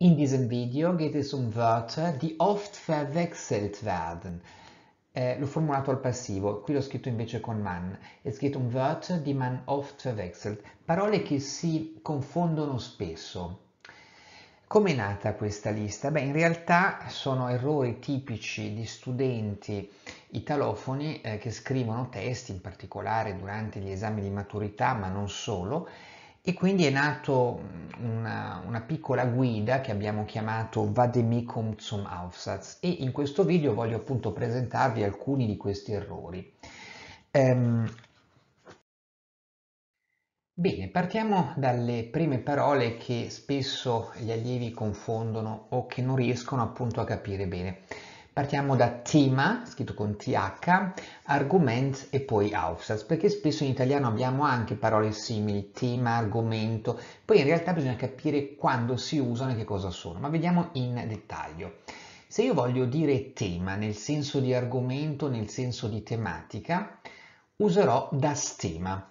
In diesem Video geht es um Wörter, die oft verwechselt werden. Eh, äh, l'ho formulato al passivo, qui l'ho scritto invece con man. Es geht um Wörter, die man oft verwechselt. Parole che si confondono spesso. Come è nata questa lista? Beh, in realtà sono errori tipici di studenti italofoni eh, che scrivono testi, in particolare durante gli esami di maturità, ma non solo, e quindi è nato mm, una, una, piccola guida che abbiamo chiamato Vademecum zum Aufsatz e in questo video voglio appunto presentarvi alcuni di questi errori. Ehm... Bene, partiamo dalle prime parole che spesso gli allievi confondono o che non riescono appunto a capire bene. Partiamo da tema, scritto con TH, argoments e poi aufsatz, perché spesso in italiano abbiamo anche parole simili, tema, argomento, poi in realtà bisogna capire quando si usano e che cosa sono, ma vediamo in dettaglio. Se io voglio dire tema nel senso di argomento, nel senso di tematica, userò das tema.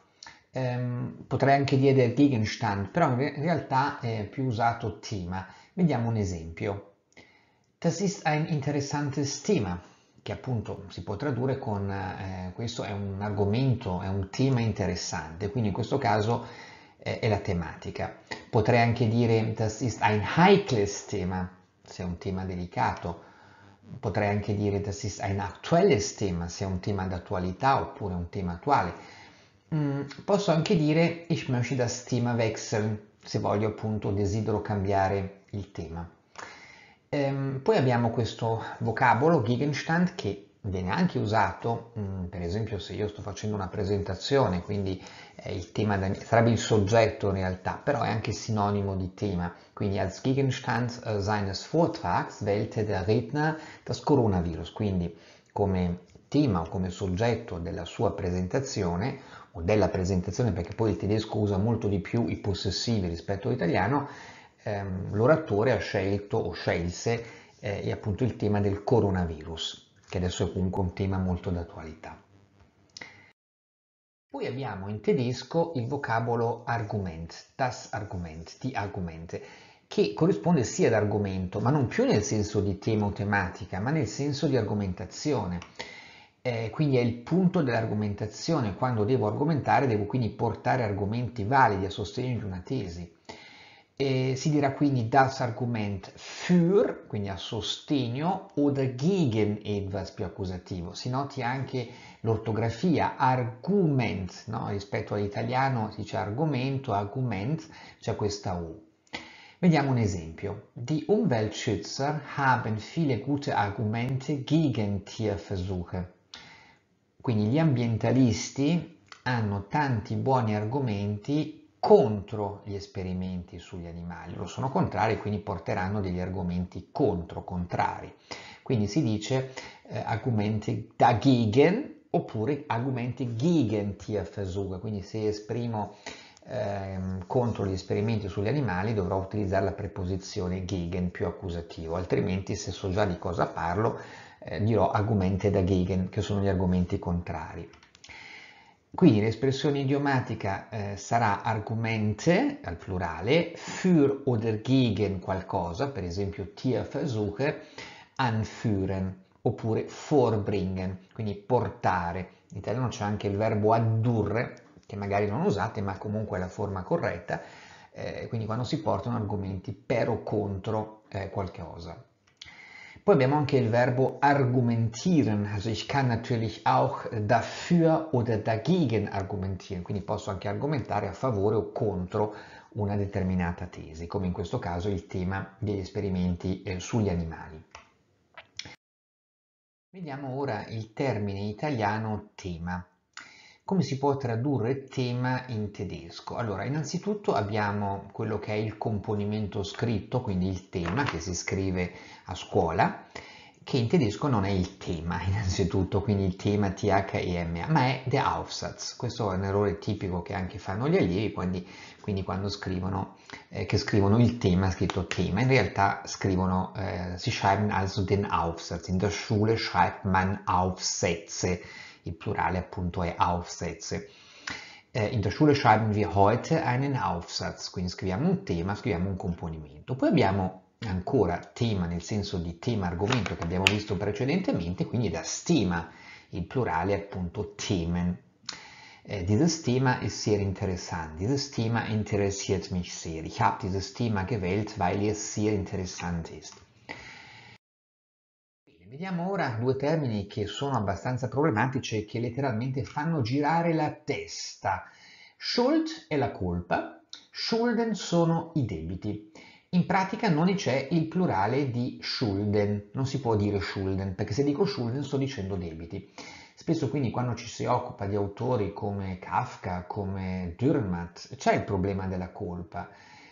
Ehm, potrei anche dire del Gegenstand, però in realtà è più usato tema. Vediamo un esempio. Das ist ein interessantes Thema, che appunto si può tradurre con eh, questo è un argomento, è un tema interessante, quindi in questo caso eh, è la tematica. Potrei anche dire das ist ein heikles Thema, se è un tema delicato. Potrei anche dire das ist ein aktuelles Thema, se è un tema d'attualità oppure un tema attuale. Mm, posso anche dire ich möchte das Thema wechseln, se voglio appunto desidero cambiare il tema. Ehm, poi abbiamo questo vocabolo Gegenstand che viene anche usato, mh, mm, per esempio se io sto facendo una presentazione, quindi eh, il tema da, sarebbe il soggetto in realtà, però è anche sinonimo di tema. Quindi als Gegenstand eh, seines Vortrags wählte der Redner das Coronavirus, quindi come tema o come soggetto della sua presentazione o della presentazione, perché poi il tedesco usa molto di più i possessivi rispetto all'italiano, ehm, l'oratore ha scelto o scelse eh, appunto il tema del coronavirus, che adesso è comunque un tema molto d'attualità. Poi abbiamo in tedesco il vocabolo Argument, das Argument, die Argumente, che corrisponde sia ad argomento, ma non più nel senso di tema o tematica, ma nel senso di argomentazione. Eh, quindi è il punto dell'argomentazione, quando devo argomentare devo quindi portare argomenti validi a sostegno di una tesi. E si dirà quindi das Argument für, quindi a sostegno, oder gegen etwas più accusativo. Si noti anche l'ortografia, Argument, no? rispetto all'italiano si dice argomento, Argument, c'è questa U. Vediamo un esempio. Die Umweltschützer haben viele gute Argumente gegen Tierversuche. Quindi gli ambientalisti hanno tanti buoni argomenti contro gli esperimenti sugli animali, lo sono contrari, quindi porteranno degli argomenti contro, contrari. Quindi si dice eh, argomenti dagegen oppure argomenti gegen TFSUG, quindi se esprimo eh, contro gli esperimenti sugli animali dovrò utilizzare la preposizione gegen più accusativo, altrimenti se so già di cosa parlo eh, dirò argomenti da dagegen, che sono gli argomenti contrari. Quindi l'espressione idiomatica eh, sarà Argumente al plurale für oder gegen qualcosa, per esempio Tier versuche, anführen oppure vorbringen, quindi portare. In italiano c'è anche il verbo addurre, che magari non usate, ma comunque è la forma corretta, eh, quindi quando si portano argomenti per o contro eh, qualcosa. Poi abbiamo anche il verbo argumentieren, also ich kann natürlich auch dafür oder dagegen argumentieren, quindi posso anche argomentare a favore o contro una determinata tesi, come in questo caso il tema degli esperimenti eh, sugli animali. Vediamo ora il termine italiano tema come si può tradurre tema in tedesco? Allora, innanzitutto abbiamo quello che è il componimento scritto, quindi il tema che si scrive a scuola, che in tedesco non è il tema innanzitutto, quindi il tema t h e THEMA, ma è der Aufsatz. Questo è un errore tipico che anche fanno gli allievi, quindi, quindi quando scrivono, eh, che scrivono il tema, scritto tema, in realtà scrivono, eh, si schreiben also den Aufsatz, in der Schule schreibt man Aufsätze, il Plurale appunto è Aufsätze. Eh, in der Schule schreiben wir heute einen Aufsatz, quindi scriviamo un tema, scriviamo un componimento. Poi abbiamo ancora tema nel senso di tema argomento che abbiamo visto precedentemente, quindi da stima, il plurale è appunto Themen. Eh, dieses Thema ist sehr interessant. Dieses Thema interessiert mich sehr. Ich habe dieses Thema gewählt, weil es sehr interessant ist. Vediamo ora due termini che sono abbastanza problematici e che letteralmente fanno girare la testa. Schuld è la colpa, Schulden sono i debiti. In pratica non c'è il plurale di Schulden, non si può dire Schulden, perché se dico Schulden sto dicendo debiti. Spesso quindi quando ci si occupa di autori come Kafka, come Dürrmatt, c'è il problema della colpa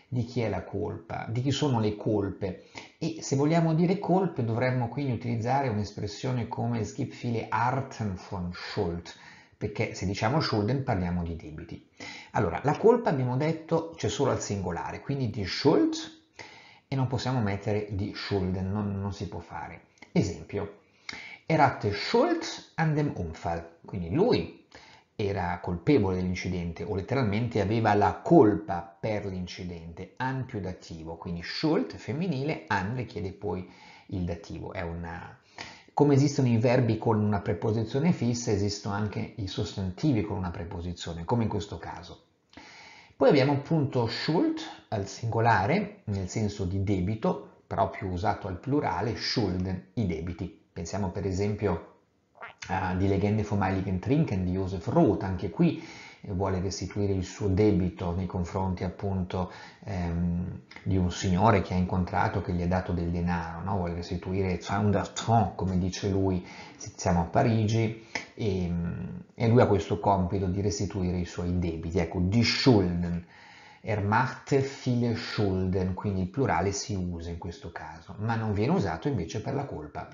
di chi è la colpa, di chi sono le colpe. E se vogliamo dire colpe dovremmo quindi utilizzare un'espressione come schipfile Arten von Schuld, perché se diciamo Schulden parliamo di debiti. Allora, la colpa abbiamo detto c'è solo al singolare, quindi di Schuld e non possiamo mettere di Schulden, non, non si può fare. Esempio, erate hatte Schuld an dem Unfall, quindi lui era colpevole dell'incidente o letteralmente aveva la colpa per l'incidente, an più dativo, quindi schuld femminile, an richiede poi il dativo. Una... Come esistono i verbi con una preposizione fissa, esistono anche i sostantivi con una preposizione, come in questo caso. Poi abbiamo appunto schuld al singolare, nel senso di debito, però più usato al plurale, schulden, i debiti. Pensiamo per esempio eh, di Legende vom Heiligen Trinken di Josef Roth, anche qui eh, vuole restituire il suo debito nei confronti appunto ehm, di un signore che ha incontrato che gli ha dato del denaro, no? vuole restituire Fondatron, come dice lui, siamo a Parigi e, ehm, e, lui ha questo compito di restituire i suoi debiti, ecco, di Schulden, er viele Schulden, quindi il plurale si usa in questo caso, ma non viene usato invece per la colpa.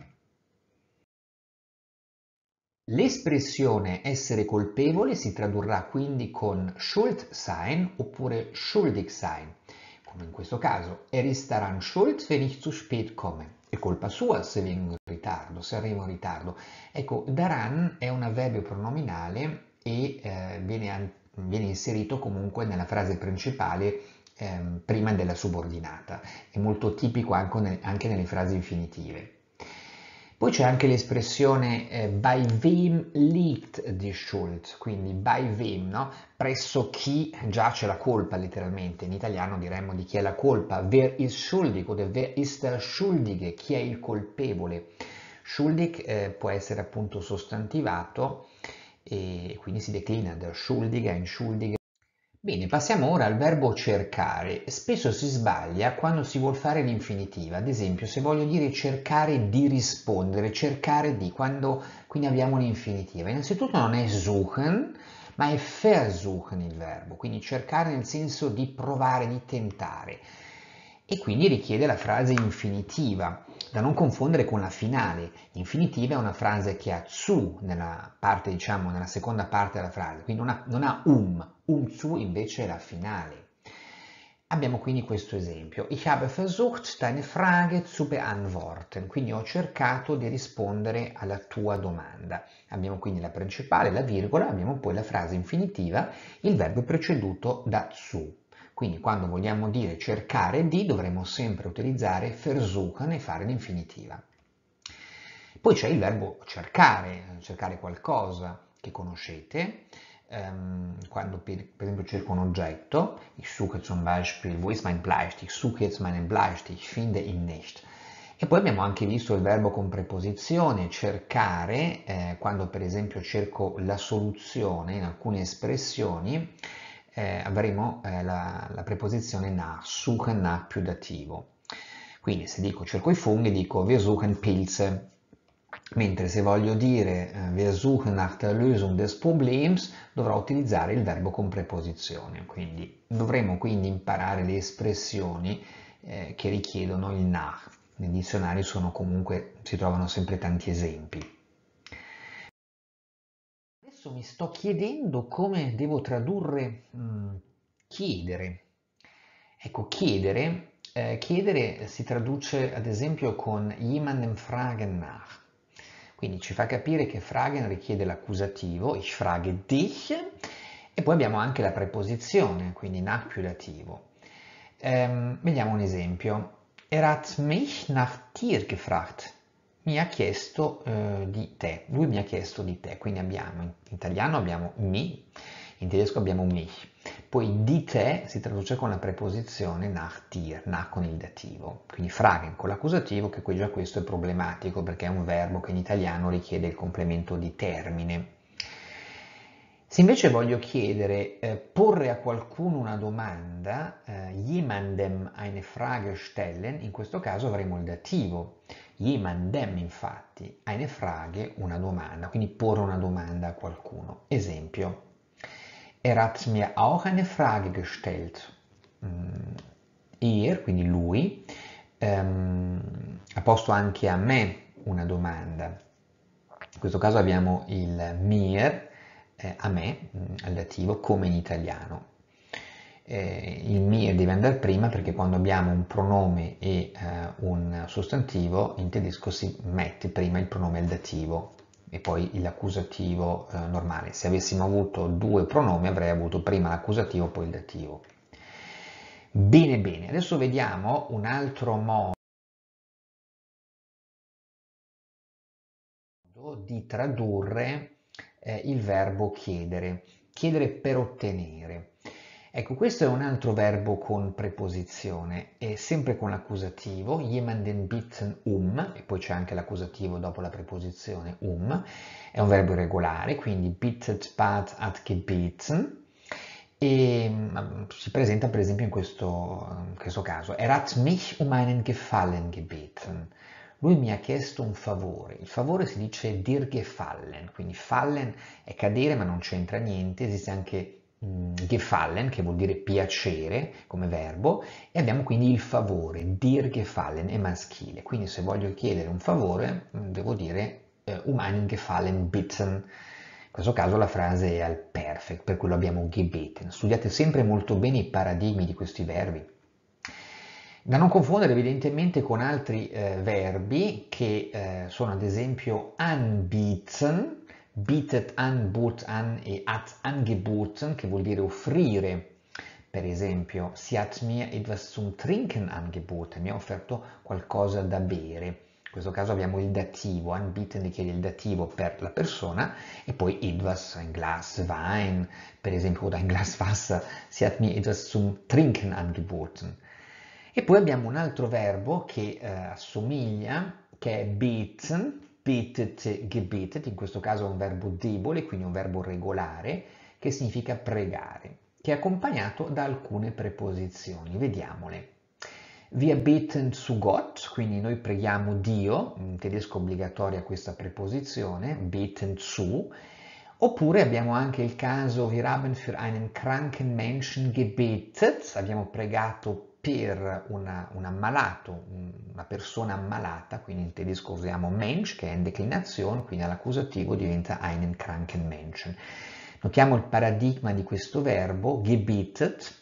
L'espressione essere colpevole si tradurrà quindi con schuld sein oppure Schuldig sein, come in questo caso, er ist daran schuld, wenn ich zu spät komme. È colpa sua se vengo in ritardo, se arrivo in ritardo. Ecco, daran è un avverbio pronominale e eh, viene, viene, inserito comunque nella frase principale eh, prima della subordinata. È molto tipico anche, nel, anche nelle frasi infinitive. Poi c'è anche l'espressione eh, by wem liegt die Schuld, quindi by wem, no? presso chi giace la colpa letteralmente, in italiano diremmo di chi è la colpa, wer ist schuldig oder wer ist der schuldige, chi è il colpevole. Schuldig eh, può essere appunto sostantivato e quindi si declina der schuldige, ein schuldige. Bene, passiamo ora al verbo cercare. Spesso si sbaglia quando si vuol fare l'infinitiva, ad esempio se voglio dire cercare di rispondere, cercare di, quando quindi abbiamo l'infinitiva. Innanzitutto non è suchen, ma è versuchen il verbo, quindi cercare nel senso di provare, di tentare e quindi richiede la frase infinitiva, da non confondere con la finale. Infinitiva è una frase che ha su nella, parte, diciamo, nella seconda parte della frase, quindi non ha, non ha um, um zu invece è la finale. Abbiamo quindi questo esempio. Ich habe versucht, deine Frage zu beantworten. Quindi ho cercato di rispondere alla tua domanda. Abbiamo quindi la principale, la virgola, abbiamo poi la frase infinitiva, il verbo preceduto da zu. Quindi quando vogliamo dire cercare di dovremo sempre utilizzare versuchen e fare l'infinitiva. Poi c'è il verbo cercare, cercare qualcosa che conoscete, ehm, quando per, esempio cerco un oggetto, ich suche zum Beispiel, wo ist mein Bleistift? Ich suche jetzt meinen Bleistift, ich finde ihn nicht. E poi abbiamo anche visto il verbo con preposizione, cercare, eh, quando per esempio cerco la soluzione in alcune espressioni, eh, avremo eh, la, la, preposizione na, suchen na più dativo. Quindi se dico cerco i funghi dico wir suchen Pilze, mentre se voglio dire eh, wir suchen nach der Lösung des Problems dovrò utilizzare il verbo con preposizione. Quindi dovremo quindi imparare le espressioni eh, che richiedono il na. Nei dizionari sono comunque, si trovano sempre tanti esempi spesso mi sto chiedendo come devo tradurre mh, mm, chiedere. Ecco, chiedere, eh, chiedere si traduce ad esempio con jemandem fragen nach. Quindi ci fa capire che fragen richiede l'accusativo, ich frage dich, e poi abbiamo anche la preposizione, quindi nach più dativo. Ehm, vediamo un esempio. Er hat mich nach dir gefragt mi ha chiesto eh, di te, lui mi ha chiesto di te, quindi abbiamo in italiano abbiamo mi, in tedesco abbiamo mich, poi di te si traduce con la preposizione nach dir, nach con il dativo, quindi fragen con l'accusativo che qui già questo è problematico perché è un verbo che in italiano richiede il complemento di termine. Se invece voglio chiedere, eh, porre a qualcuno una domanda, eh, jemandem eine Frage stellen, in questo caso avremo il dativo gli mandemmo infatti ai nefraghe una domanda, quindi porre una domanda a qualcuno. Esempio, er hat mir auch eine Frage gestellt. Mm, er, quindi lui, ehm, ha posto anche a me una domanda. In questo caso abbiamo il mir eh, a me, mm, al dativo, come in italiano eh, il mir deve andare prima perché quando abbiamo un pronome e eh, un sostantivo in tedesco si mette prima il pronome e il dativo e poi l'accusativo eh, normale. Se avessimo avuto due pronomi avrei avuto prima l'accusativo e poi il dativo. Bene, bene, adesso vediamo un altro modo di tradurre eh, il verbo chiedere, chiedere per ottenere. Ecco, questo è un altro verbo con preposizione, è sempre con l'accusativo, jemanden bitten um, e poi c'è anche l'accusativo dopo la preposizione um, è un verbo irregolare, quindi bittet, bat, at gebeten, e mm, mm, si presenta per esempio in questo, mm, in questo caso, er hat mich um einen Gefallen gebeten, lui mi ha chiesto un favore. Il favore si dice dir gefallen, quindi fallen è cadere ma non c'entra niente, esiste anche Mm, gefallen, che vuol dire piacere come verbo, e abbiamo quindi il favore, dir gefallen è maschile, quindi se voglio chiedere un favore mm, devo dire eh, um einen gefallen bitten, in questo caso la frase è al perfect, per quello abbiamo gebeten. Studiate sempre molto bene i paradigmi di questi verbi, da non confondere evidentemente con altri eh, verbi che eh, sono ad esempio anbieten, bietet an, bot an e hat angeboten, che vuol dire offrire. Per esempio, sie hat mir etwas zum Trinken angeboten, mi ha offerto qualcosa da bere. In questo caso abbiamo il dativo, anbieten richiede il dativo per la persona e poi etwas, ein Glas Wein, per esempio, oder ein Glas Wasser, sie hat mir etwas zum Trinken angeboten. E poi abbiamo un altro verbo che eh, assomiglia, che è bieten, betet, gebetet, in questo caso è un verbo debole, quindi un verbo regolare, che significa pregare, che è accompagnato da alcune preposizioni. Vediamole. Wir beten zu Gott, quindi noi preghiamo Dio, in tedesco obbligatoria questa preposizione, beten zu, Oppure abbiamo anche il caso, wir haben für einen kranken Menschen gebetet, abbiamo pregato per una, un ammalato, una persona ammalata, quindi in tedesco usiamo Mensch che è in declinazione, quindi all'accusativo diventa einen kranken Menschen. Notiamo il paradigma di questo verbo, gebietet,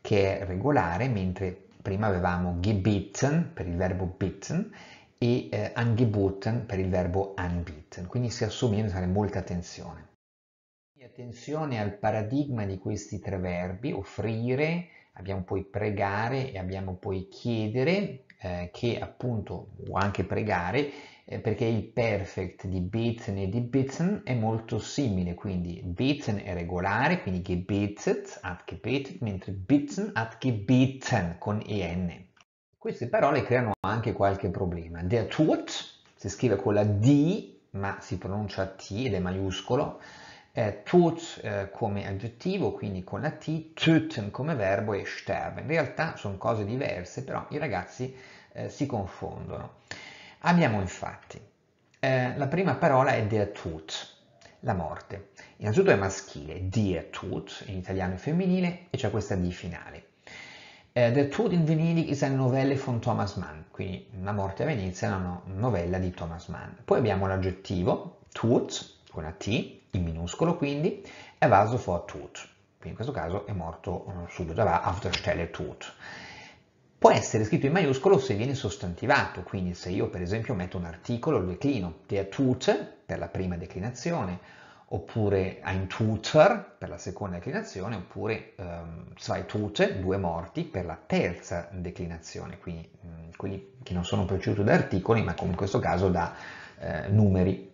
che è regolare, mentre prima avevamo gebeten per il verbo bitten e eh, angeboten per il verbo anbieten, quindi si assumiamo bisogna fare molta attenzione. Attenzione al paradigma di questi tre verbi, offrire, abbiamo poi pregare e abbiamo poi chiedere eh, che appunto o anche pregare eh, perché il perfect di beten e di bitten è molto simile quindi beten è regolare quindi gebetet hat gebetet mentre bitten hat gebeten con en queste parole creano anche qualche problema der tut si scrive con la d ma si pronuncia t ed è maiuscolo eh, tut eh, come aggettivo, quindi con la T, töten come verbo e sterbe. In realtà sono cose diverse, però i ragazzi eh, si confondono. Abbiamo infatti, eh, la prima parola è der tut, la morte. Innanzitutto è maschile, der tut, in italiano è femminile, e c'è questa D finale. Eh, der tut in Venedig is eine Novelle von Thomas Mann, quindi La morte a Venezia è una novella di Thomas Mann. Poi abbiamo l'aggettivo, tut, con la T, in minuscolo quindi, è vaso for tut. Quindi in questo caso è morto eh, subito, va after stelle tut. Può essere scritto in maiuscolo se viene sostantivato, quindi se io per esempio metto un articolo, lo declino, der tut per la prima declinazione, oppure ein Tutor per la seconda declinazione, oppure um, zwei tut, due morti, per la terza declinazione, quindi um, quelli che non sono preceduti da articoli, ma come in questo caso da eh, numeri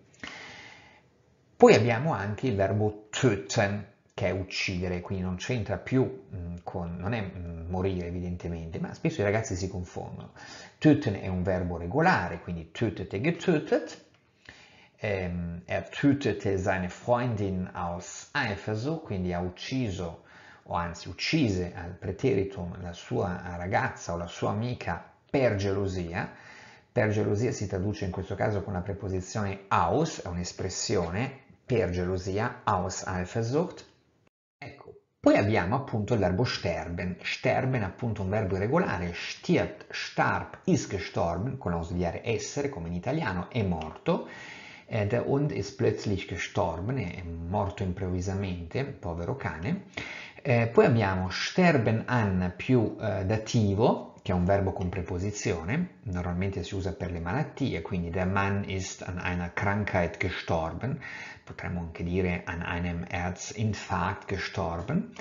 poi abbiamo anche il verbo töten, che è uccidere, quindi non c'entra più mm, con, non è mm, morire evidentemente, ma spesso i ragazzi si confondono. Töten è un verbo regolare, quindi tötet e getötet. Ehm, er tötete seine Freundin aus Eifersu, quindi ha ucciso, o anzi uccise al preteritum la sua ragazza o la sua amica per gelosia. Per gelosia si traduce in questo caso con la preposizione aus, è un'espressione per gelosia, aus Eifersucht. Ecco, poi abbiamo appunto il verbo sterben. Sterben è appunto un verbo irregolare. Stirbt, starb, ist gestorben, con ausiliare essere, come in italiano, è morto. Eh, der Hund ist plötzlich gestorben, è morto improvvisamente, povero cane. Eh, poi abbiamo sterben an più eh, dativo, che è un verbo con preposizione, normalmente si usa per le malattie, quindi der Mann ist an einer Krankheit gestorben, potremmo anche dire an einem Herzinfarkt gestorben.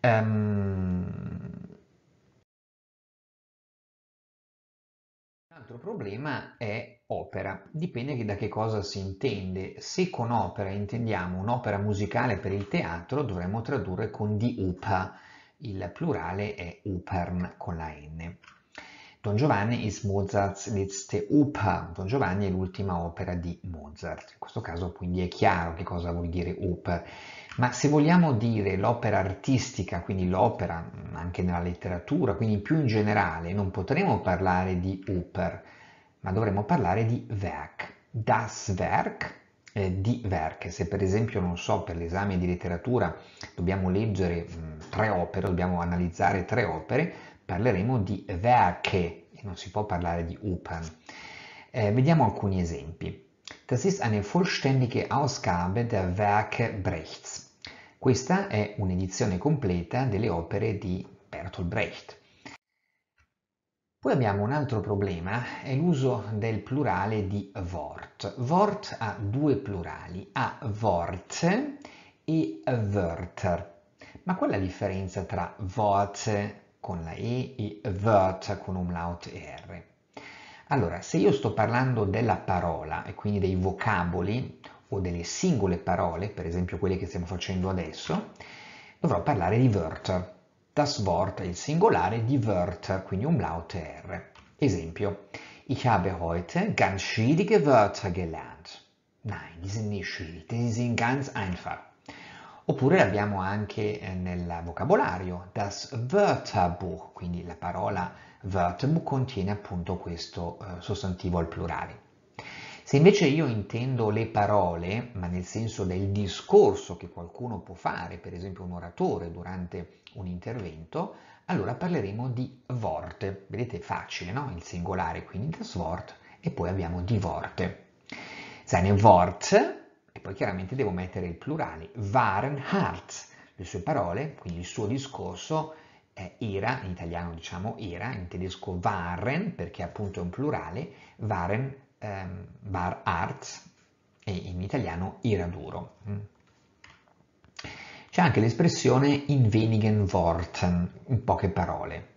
Um, ehm, L'altro problema è opera, dipende da che cosa si intende. Se con opera intendiamo un'opera musicale per il teatro, dovremmo tradurre con di upa il plurale è Upern con la N. Don Giovanni is Mozart's letzte Oper. Don Giovanni è l'ultima opera di Mozart. In questo caso quindi è chiaro che cosa vuol dire Oper. Ma se vogliamo dire l'opera artistica, quindi l'opera anche nella letteratura, quindi più in generale, non potremo parlare di Oper, ma dovremo parlare di Werk. Das Werk eh, di Werk. Se per esempio, non so, per l'esame di letteratura dobbiamo leggere mh, mm, tre opere, dobbiamo analizzare tre opere, parleremo di Werke e non si può parlare di Opern. Eh, vediamo alcuni esempi. Das ist eine vollständige Ausgabe der Werke Brechts. Questa è un'edizione completa delle opere di Bertolt Brecht. Poi abbiamo un altro problema, è l'uso del plurale di Wort. Wort ha due plurali, ha Wort e Wörter. Ma qual è la differenza tra Wort con la E e wörter con umlaut e R? Allora, se io sto parlando della parola e quindi dei vocaboli o delle singole parole, per esempio quelle che stiamo facendo adesso, dovrò parlare di Wörter das Wort il singolare di Wörter, quindi umlaute R. Esempio, ich habe heute ganz schwierige Wörter gelernt. Nein, die sind nicht schwierig, die sind ganz einfach. Oppure l'abbiamo anche eh, nel vocabolario, das Wörterbuch, quindi la parola Wörterbuch contiene appunto questo eh, sostantivo al plurale. Se invece io intendo le parole, ma nel senso del discorso che qualcuno può fare, per esempio un oratore durante un intervento, allora parleremo di vorte. Vedete, facile, no? Il singolare, quindi das Wort, e poi abbiamo di vorte. Seine Wort, e poi chiaramente devo mettere il plurale, waren Hart, le sue parole, quindi il suo discorso, era, in italiano diciamo era, in tedesco waren, perché appunto è un plurale, waren ehm, Bar Arts e in italiano Iraduro. Mm. C'è anche l'espressione in wenigen Worten, in poche parole.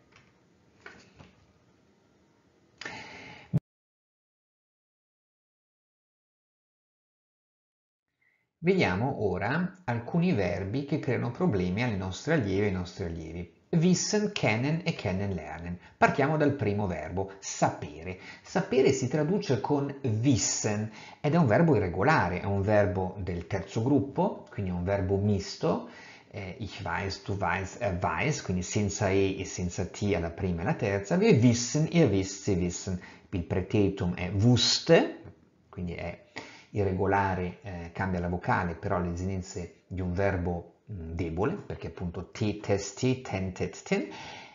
Vediamo ora alcuni verbi che creano problemi alle nostre allievi e ai nostri allievi wissen, kennen e kennenlernen. Partiamo dal primo verbo, sapere. Sapere si traduce con wissen ed è un verbo irregolare, è un verbo del terzo gruppo, quindi è un verbo misto, eh, ich weiß, du weiß, er weiß, quindi senza e e senza t alla prima e alla terza, wir wissen, ihr wisst, sie wissen. Il preteritum è wusste, quindi è irregolare, eh, cambia la vocale, però le esigenze di un verbo Mm, debole, perché appunto t testi, tentetten,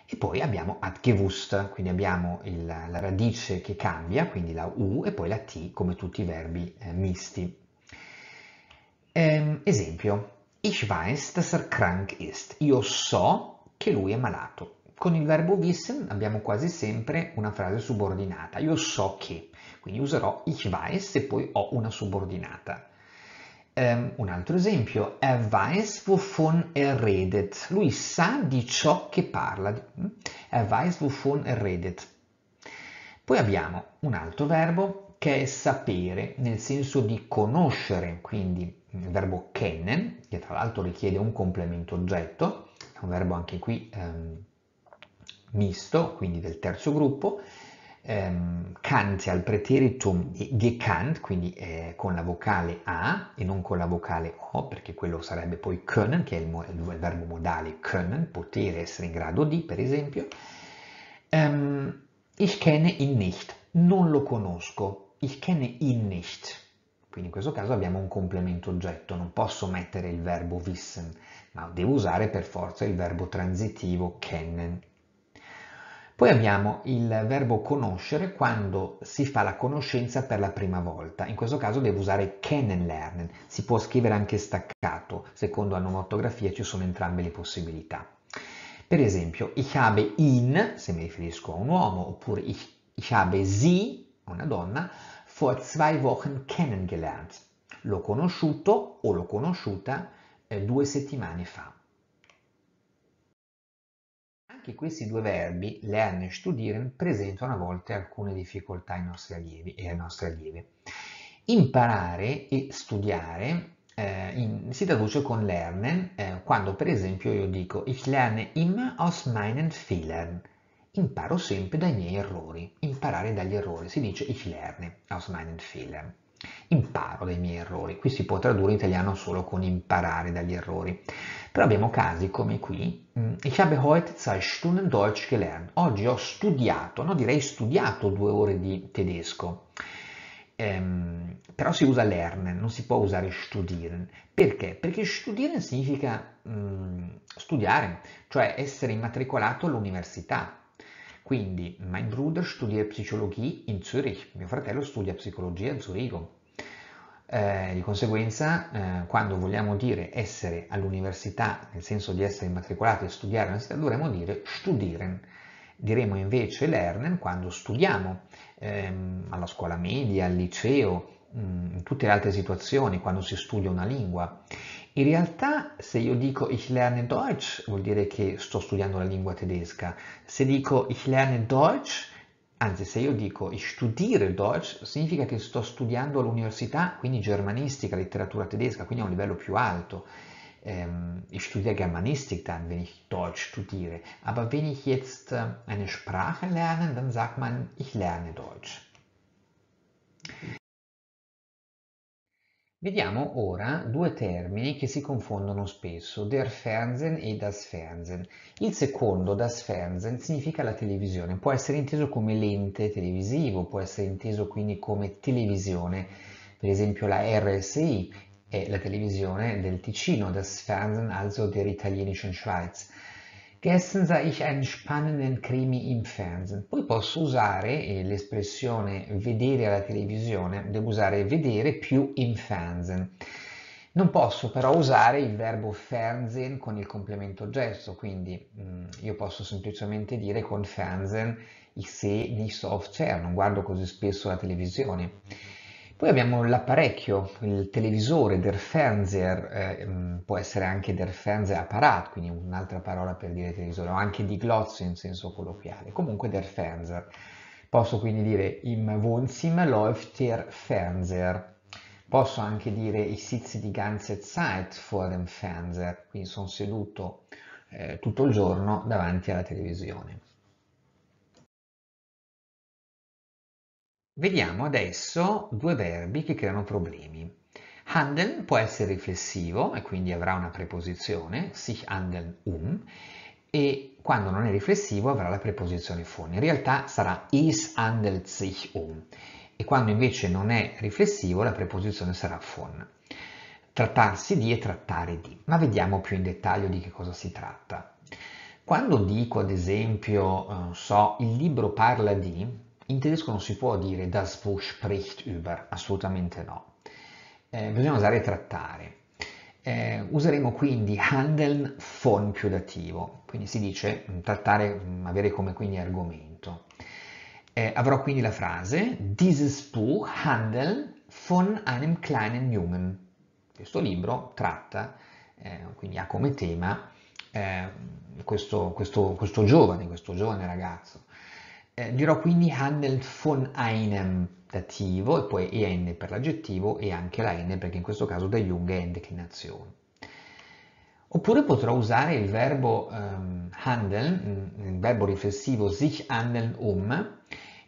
e poi abbiamo ad gewusst, quindi abbiamo il, la radice che cambia, quindi la u, e poi la t come tutti i verbi eh, misti. Ehm, esempio, ich weiß, dass er krank ist. Io so che lui è malato. Con il verbo wissen abbiamo quasi sempre una frase subordinata, io so che, quindi userò ich weiß e poi ho una subordinata. Um, un altro esempio, er weiß, wovon er redet. Lui sa di ciò che parla. Er mm? weiß, wovon er redet. Poi abbiamo un altro verbo che è sapere, nel senso di conoscere, quindi il verbo kennen, che tra l'altro richiede un complemento oggetto, è un verbo anche qui um, misto, quindi del terzo gruppo, ehm, Kant al preteritum gekant, quindi eh, con la vocale A e non con la vocale O, perché quello sarebbe poi können, che è il, il verbo modale können, potere, essere in grado di, per esempio. Ehm, ich kenne ihn nicht, non lo conosco, ich kenne ihn nicht. Quindi in questo caso abbiamo un complemento oggetto, non posso mettere il verbo wissen, ma devo usare per forza il verbo transitivo kennen, poi abbiamo il verbo conoscere quando si fa la conoscenza per la prima volta. In questo caso devo usare kennenlernen, si può scrivere anche staccato, secondo la nomottografia ci sono entrambe le possibilità. Per esempio, ich habe ihn, se mi riferisco a un uomo, oppure ich, ich habe sie, una donna, vor zwei Wochen kennengelernt. L'ho conosciuto o l'ho conosciuta eh, due settimane fa. Anche questi due verbi, lernen e studieren, presentano a volte alcune difficoltà ai nostri allievi e alle nostre allieve. Imparare e studiare eh, in, si traduce con lernen eh, quando per esempio io dico ich lerne immer aus meinen Fehlern. Imparo sempre dai miei errori. Imparare dagli errori si dice ich lerne aus meinen Fehlern. Imparo dai miei errori. Qui si può tradurre in italiano solo con imparare dagli errori. Però abbiamo casi come qui, mm, ich habe heute zwei Stunden Deutsch gelernt, oggi ho studiato, no direi studiato due ore di tedesco. Ehm, però si usa lernen, non si può usare studieren. Perché? Perché studieren significa mh, mm, studiare, cioè essere immatricolato all'università. Quindi, mein Bruder studiert Psychologie in Zürich, mio fratello studia psicologia a Zurigo. Eh, di conseguenza, eh, quando vogliamo dire essere all'università, nel senso di essere immatricolati e studiare all'università, dovremmo dire studieren. Diremo invece lernen quando studiamo, ehm, alla scuola media, al liceo, mh, mm, in tutte le altre situazioni, quando si studia una lingua. In realtà, se io dico ich lerne Deutsch, vuol dire che sto studiando la lingua tedesca. Se dico ich lerne Deutsch, Anzi, se io dico ich studiere Deutsch, significa che sto studiando all'università, quindi germanistica, letteratura tedesca, quindi a un livello più alto. Ehm, ich studiere Germanistik dann, wenn ich Deutsch studiere. Aber wenn ich jetzt äh, eine Sprache lerne, dann sagt man, ich lerne Deutsch. Vediamo ora due termini che si confondono spesso, der Fernsehen e das Fernsehen. Il secondo, das Fernsehen, significa la televisione, può essere inteso come lente televisivo, può essere inteso quindi come televisione, per esempio la RSI è la televisione del Ticino, das Fernsehen also der Italienischen Schweiz che senza ich einen spannenden Krimi im Fernsehen. Poi posso usare eh, l'espressione vedere alla televisione, devo usare vedere più im Fernsehen. Non posso però usare il verbo Fernsehen con il complemento gesto, quindi mh, mm, io posso semplicemente dire con Fernsehen ich sehe nicht so oft non guardo così spesso la televisione. Poi abbiamo l'apparecchio, il televisore, der Fernseher, eh, mm, può essere anche der Fernsehapparat, quindi un'altra parola per dire televisore, o anche di glozzo in senso colloquiale, comunque der Fernseher. Posso quindi dire im Wohnzimmer läuft der Fernseher. Posso anche dire i sitz die ganze Zeit vor dem Fernseher, quindi sono seduto eh, tutto il giorno davanti alla televisione. Vediamo adesso due verbi che creano problemi. Handeln può essere riflessivo e quindi avrà una preposizione, sich handeln um, e quando non è riflessivo avrà la preposizione von. In realtà sarà is handelt sich um e quando invece non è riflessivo la preposizione sarà von. Trattarsi di e trattare di, ma vediamo più in dettaglio di che cosa si tratta. Quando dico ad esempio, eh, so, il libro parla di, in tedesco non si può dire das Buch spricht über, assolutamente no. Eh, bisogna usare trattare. Eh, useremo quindi handeln von più dativo, quindi si dice mm, trattare, mm, avere come quindi argomento. Eh, avrò quindi la frase dieses Buch handeln von einem kleinen Jungen. Questo libro tratta, eh, quindi ha come tema eh, questo, questo, questo giovane, questo giovane ragazzo. Eh, dirò quindi handelt von einem dativo e poi en per l'aggettivo e anche la n perché in questo caso da Jung è in declinazione. Oppure potrò usare il verbo um, handeln, mm, il verbo riflessivo sich handeln um,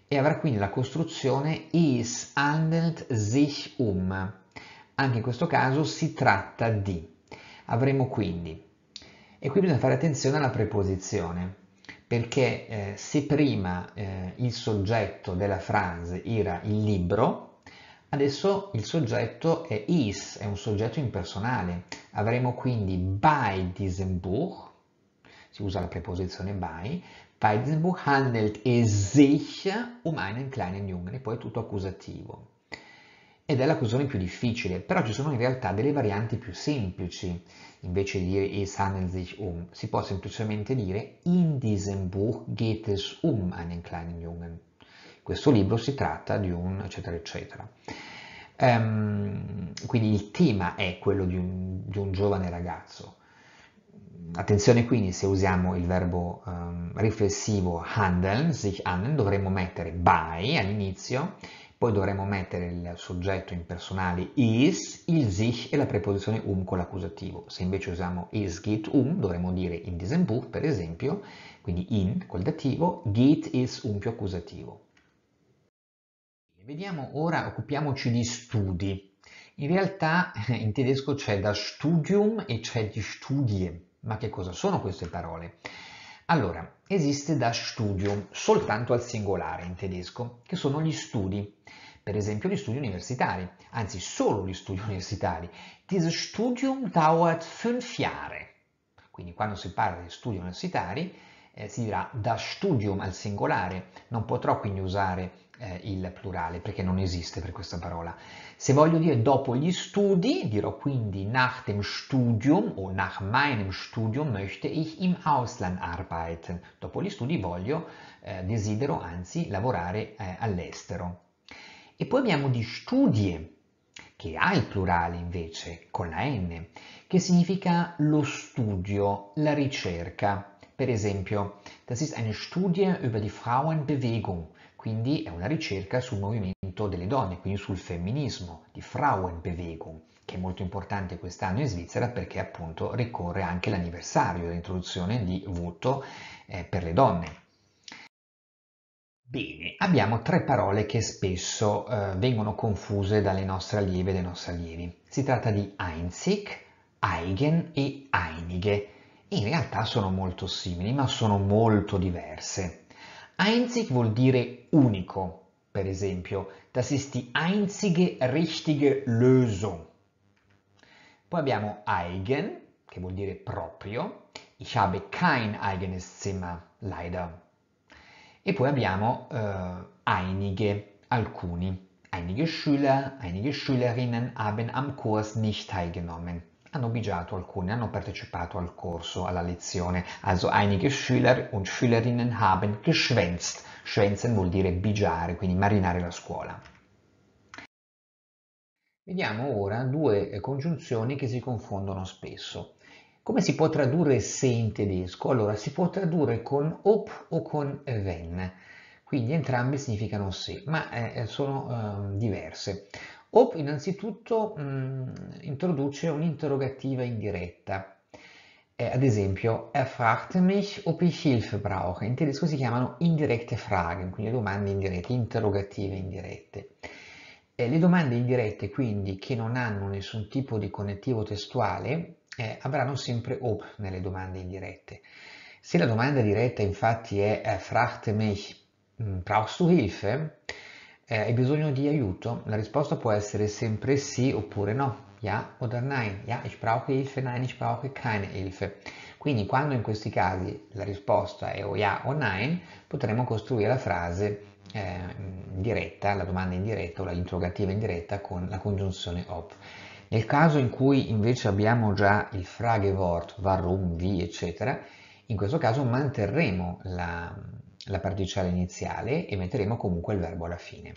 e avrà quindi la costruzione is handelt sich um. Anche in questo caso si tratta di. Avremo quindi. E qui bisogna fare attenzione alla preposizione perché eh, se prima eh, il soggetto della frase era il libro, adesso il soggetto è is, è un soggetto impersonale. Avremo quindi by diesem Buch, si usa la preposizione by, bei diesem Buch handelt es sich um einen kleinen Jungen, e poi tutto accusativo ed è la questione più difficile, però ci sono in realtà delle varianti più semplici, invece di dire es handelt sich um, si può semplicemente dire in diesem Buch geht es um einen kleinen Jungen. Questo libro si tratta di un eccetera eccetera. Um, quindi il tema è quello di un, di un, giovane ragazzo. Attenzione quindi se usiamo il verbo um, riflessivo handeln, sich handeln, dovremmo mettere by all'inizio poi dovremo mettere il soggetto in personale is, il sich e la preposizione um con l'accusativo. Se invece usiamo is git um, dovremmo dire in diesem Buch, per esempio, quindi in col dativo, git is um più accusativo. Vediamo ora, occupiamoci di studi. In realtà in tedesco c'è da studium e c'è di studie. Ma che cosa sono queste parole? Allora, esiste da studium soltanto al singolare in tedesco, che sono gli studi, per esempio gli studi universitari, anzi solo gli studi universitari. Dieses Studium dauert fünf Jahre. Quindi quando si parla di studi universitari eh, si dirà da studium al singolare, non potrò quindi usare eh, il plurale perché non esiste per questa parola. Se voglio dire dopo gli studi, dirò quindi nach dem Studium o nach meinem Studium möchte ich im Ausland arbeiten. Dopo gli studi voglio, eh, desidero anzi lavorare eh, all'estero. E poi abbiamo di studie, che ha il plurale invece con la N, che significa lo studio, la ricerca. Per esempio, das ist eine Studie über die Frauenbewegung. Quindi è una ricerca sul movimento delle donne, quindi sul femminismo di Frauenbewegung, che è molto importante quest'anno in Svizzera perché appunto ricorre anche l'anniversario dell'introduzione di voto eh, per le donne. Bene, abbiamo tre parole che spesso eh, vengono confuse dalle nostre allieve e dai nostri allievi. Si tratta di Einzig, Eigen e Einige. In realtà sono molto simili, ma sono molto diverse. Einzig vuol dire unico, per esempio, das ist die einzige richtige Lösung. Poi abbiamo eigen, che vuol dire proprio, ich habe kein eigenes Zimmer, leider. E poi abbiamo eh, einige, alcuni. Einige Schüler, einige Schülerinnen haben am Kurs nicht teilgenommen hanno bigiato alcuni, hanno partecipato al Corso, alla lezione. Also einige Schüler und Schülerinnen haben geschwänzt. Schwänzen vuol dire bigiare, quindi marinare la scuola. Vediamo ora due eh, congiunzioni che si confondono spesso. Come si può tradurre se in tedesco? Allora, si può tradurre con op o con wenn, quindi entrambi significano se, ma eh, eh sono eh, diverse. Hope innanzitutto mh, introduce un'interrogativa indiretta. Eh, ad esempio, er fragte mich, ob ich Hilfe brauche. In tedesco si chiamano indirette Fragen, quindi domande indirette, interrogative indirette. Eh, le domande indirette, quindi, che non hanno nessun tipo di connettivo testuale, eh, avranno sempre ob nelle domande indirette. Se la domanda diretta infatti è er eh, fragte mich, brauchst du Hilfe? eh, hai bisogno di aiuto? La risposta può essere sempre sì oppure no. Ja oder nein. Ja, ich brauche Hilfe, nein, ich brauche keine Hilfe. Quindi quando in questi casi la risposta è o ja o nein, potremo costruire la frase eh, diretta, la domanda indiretta o l'interrogativa interrogativa indiretta con la congiunzione OP. Nel caso in cui invece abbiamo già il Fragewort, warum, wie, eccetera, in questo caso manterremo la, la particella iniziale e metteremo comunque il verbo alla fine.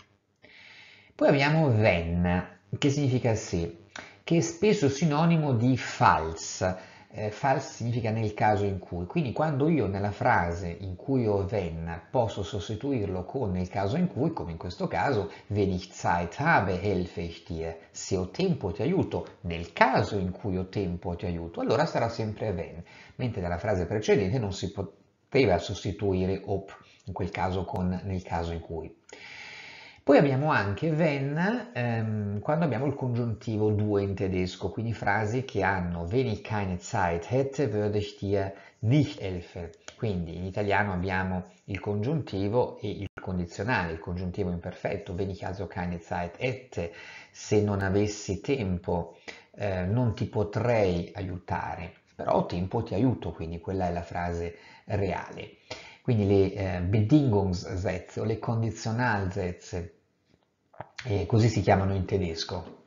Poi abbiamo ven, che significa se, che è spesso sinonimo di false. Eh, false significa nel caso in cui, quindi quando io nella frase in cui ho ven posso sostituirlo con nel caso in cui, come in questo caso, wenn ich Zeit habe, helfe ich dir, se ho tempo ti aiuto, nel caso in cui ho tempo ti aiuto, allora sarà sempre ven, mentre nella frase precedente non si, po- poteva sostituire op, in quel caso con nel caso in cui. Poi abbiamo anche wenn ehm, quando abbiamo il congiuntivo 2 in tedesco, quindi frasi che hanno wenn ich keine Zeit hätte, würde ich dir nicht helfen. Quindi in italiano abbiamo il congiuntivo e il condizionale, il congiuntivo imperfetto, wenn ich also keine Zeit hätte, se non avessi tempo eh, non ti potrei aiutare, però ho tempo ti aiuto, quindi quella è la frase reale. Quindi le eh, Bedingungssätze o le Konditionalsätze, eh, così si chiamano in tedesco.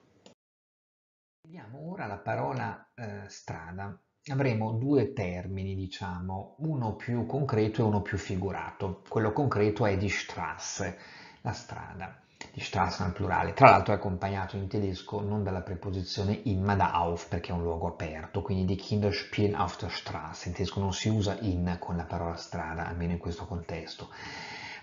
Vediamo ora la parola eh, strada. Avremo due termini, diciamo, uno più concreto e uno più figurato. Quello concreto è di Strasse, la strada di Straßen al plurale. Tra l'altro è accompagnato in tedesco non dalla preposizione in ma da auf perché è un luogo aperto, quindi di Kinder auf der Straße. In tedesco non si usa in con la parola strada, almeno in questo contesto.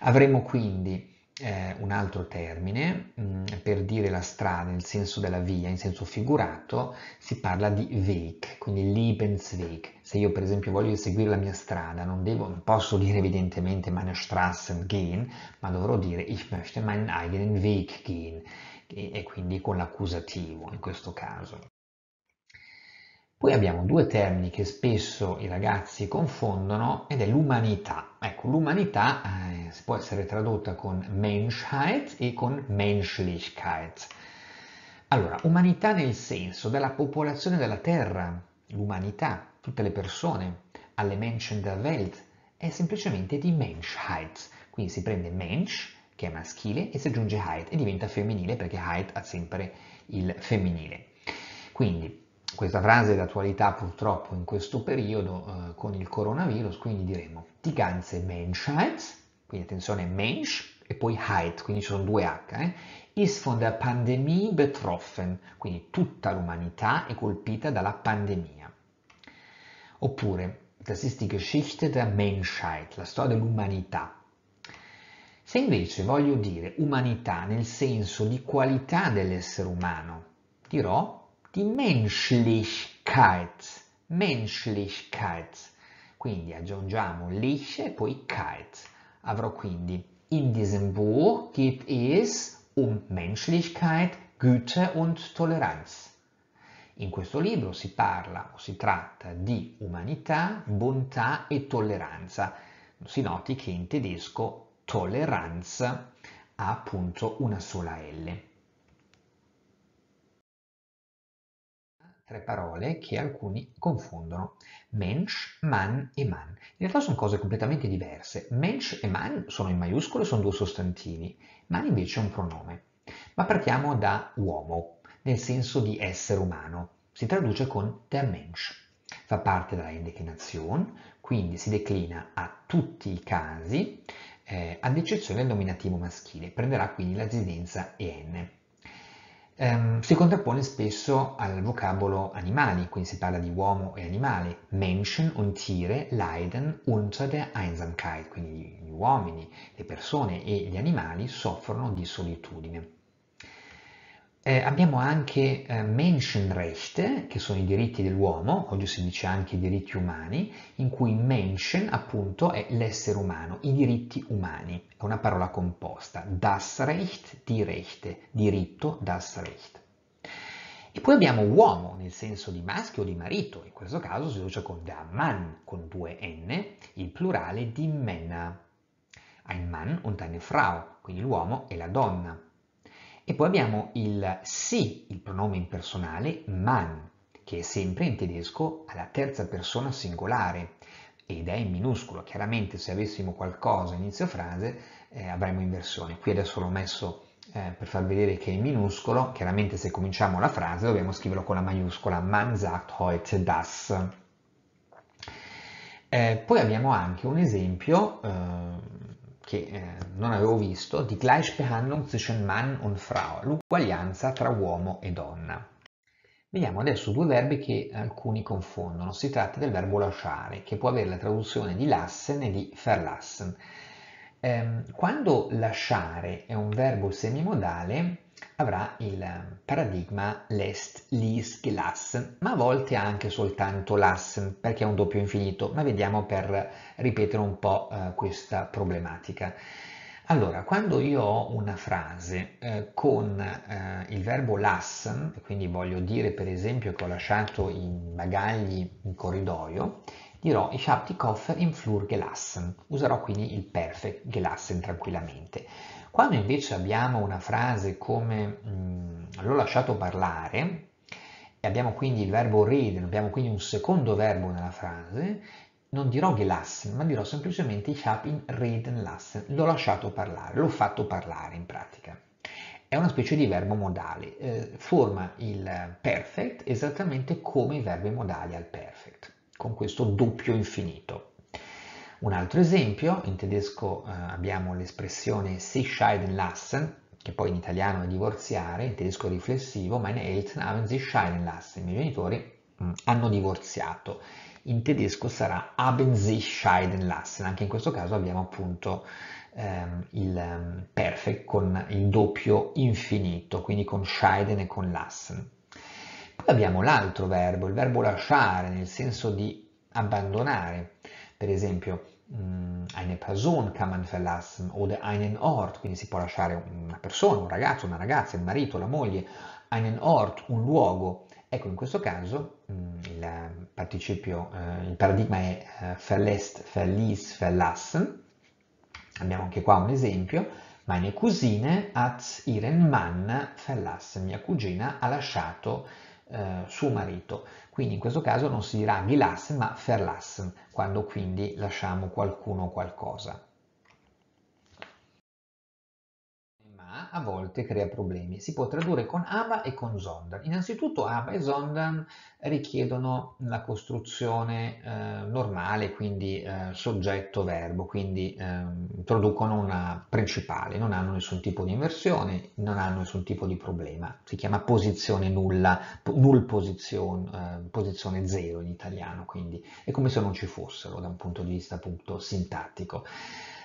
Avremo quindi eh, un altro termine mh, mm, per dire la strada nel senso della via, in senso figurato, si parla di Weg, quindi Lebensweg. Se io per esempio voglio seguire la mia strada, non, devo, non posso dire evidentemente meine Straße gehen, ma dovrò dire ich möchte meinen eigenen Weg gehen, e, e quindi con l'accusativo in questo caso. Poi abbiamo due termini che spesso i ragazzi confondono ed è l'umanità. Ecco, l'umanità eh, può essere tradotta con Menschheit e con Menschlichkeit. Allora, umanità nel senso della popolazione della Terra, l'umanità, tutte le persone, alle Menschen der Welt, è semplicemente di Menschheit. Quindi si prende Mensch, che è maschile, e si aggiunge Heit e diventa femminile perché Heit ha sempre il femminile. Quindi questa frase è d'attualità purtroppo in questo periodo eh, con il coronavirus, quindi diremo die ganze Menschheit, quindi attenzione Mensch e poi Heit, quindi ci sono due H, eh, ist von der Pandemie betroffen, quindi tutta l'umanità è colpita dalla pandemia. Oppure, das ist die Geschichte der Menschheit, la storia dell'umanità. Se invece voglio dire umanità nel senso di qualità dell'essere umano, dirò di Menschlichkeit, Menschlichkeit. Quindi aggiungiamo lich e poi Kite. Avrò quindi in diesem Buch geht es um Menschlichkeit, Güte und Toleranz. In questo libro si parla o si tratta di umanità, bontà e tolleranza. Si noti che in tedesco tolleranza ha appunto una sola L. tre parole che alcuni confondono. Mensch, man e man. In realtà sono cose completamente diverse. Mensch e man sono in maiuscolo e sono due sostantivi. Man invece è un pronome. Ma partiamo da uomo, nel senso di essere umano. Si traduce con der Mensch. Fa parte della indeclinazione, quindi si declina a tutti i casi, eh, ad eccezione del nominativo maschile. Prenderà quindi la residenza EN ehm, si contrappone spesso al vocabolo animali, quindi si parla di uomo e animale, Menschen und Tiere leiden unter der Einsamkeit, quindi gli uomini, le persone e gli animali soffrono di solitudine. Eh, abbiamo anche eh, Menschenrechte, che sono i diritti dell'uomo, oggi si dice anche i diritti umani, in cui Menschen appunto è l'essere umano, i diritti umani, è una parola composta, das Recht, die Rechte, diritto, das Recht. E poi abbiamo uomo, nel senso di maschio o di marito, in questo caso si usa con da man, con due n, il plurale di Männer, ein Mann und eine Frau, quindi l'uomo e la donna. E poi abbiamo il sì, il pronome impersonale, man, che è sempre in tedesco alla terza persona singolare ed è in minuscolo. Chiaramente se avessimo qualcosa inizio frase eh, avremmo inversione. Qui adesso l'ho messo eh, per far vedere che è in minuscolo. Chiaramente se cominciamo la frase dobbiamo scriverlo con la maiuscola man sagt heute das. Eh, poi abbiamo anche un esempio eh, che eh, non avevo visto, di Gleichbehandlung zwischen Mann und Frau, l'uguaglianza tra uomo e donna. Vediamo adesso due verbi che alcuni confondono. Si tratta del verbo lasciare, che può avere la traduzione di lassen e di verlassen. Ehm, quando lasciare è un verbo semimodale, avrà il ehm, paradigma l'est, l'is e ma a volte anche soltanto l'as perché è un doppio infinito, ma vediamo per ripetere un po' eh, questa problematica. Allora, quando io ho una frase eh, con eh, il verbo lassen, quindi voglio dire per esempio che ho lasciato i bagagli in corridoio, dirò ich habe die Koffer im Flur gelassen. Userò quindi il perfect gelassen tranquillamente. Quando invece abbiamo una frase come mm, l'ho lasciato parlare, e abbiamo quindi il verbo reden, abbiamo quindi un secondo verbo nella frase, non dirò gelassen, ma dirò semplicemente ich habe ihn reden lassen, l'ho lasciato parlare, l'ho fatto parlare in pratica. È una specie di verbo modale, eh, forma il perfect esattamente come i verbi modali al perfect con questo doppio infinito. Un altro esempio, in tedesco eh, abbiamo l'espressione sich scheiden lassen, che poi in italiano è divorziare, in tedesco riflessivo, meine Eltern haben sich scheiden lassen, i miei genitori mm, hanno divorziato. In tedesco sarà haben sich scheiden lassen, anche in questo caso abbiamo appunto ehm, il ehm, perfect con il doppio infinito, quindi con scheiden e con lassen. Poi abbiamo l'altro verbo, il verbo lasciare, nel senso di abbandonare. Per esempio, mm, eine Person kann man verlassen oder einen Ort, quindi si può lasciare una persona, un ragazzo, una ragazza, il marito, la moglie, einen Ort, un luogo. Ecco, in questo caso mm, il participio, eh, il paradigma è eh, verlässt, verließ, verlassen. Abbiamo anche qua un esempio. Meine Cousine hat ihren Mann verlassen. Mia cugina ha lasciato eh, suo marito. Quindi in questo caso non si dirà Gilassen ma Verlassen, quando quindi lasciamo qualcuno o qualcosa. a volte crea problemi. Si può tradurre con ABA e con Zondan. Innanzitutto ABA e Zondan richiedono la costruzione eh, normale, quindi eh, soggetto-verbo, quindi eh, producono una principale, non hanno nessun tipo di inversione, non hanno nessun tipo di problema. Si chiama posizione nulla, null position, eh, posizione zero in italiano, quindi è come se non ci fossero da un punto di vista appunto sintattico.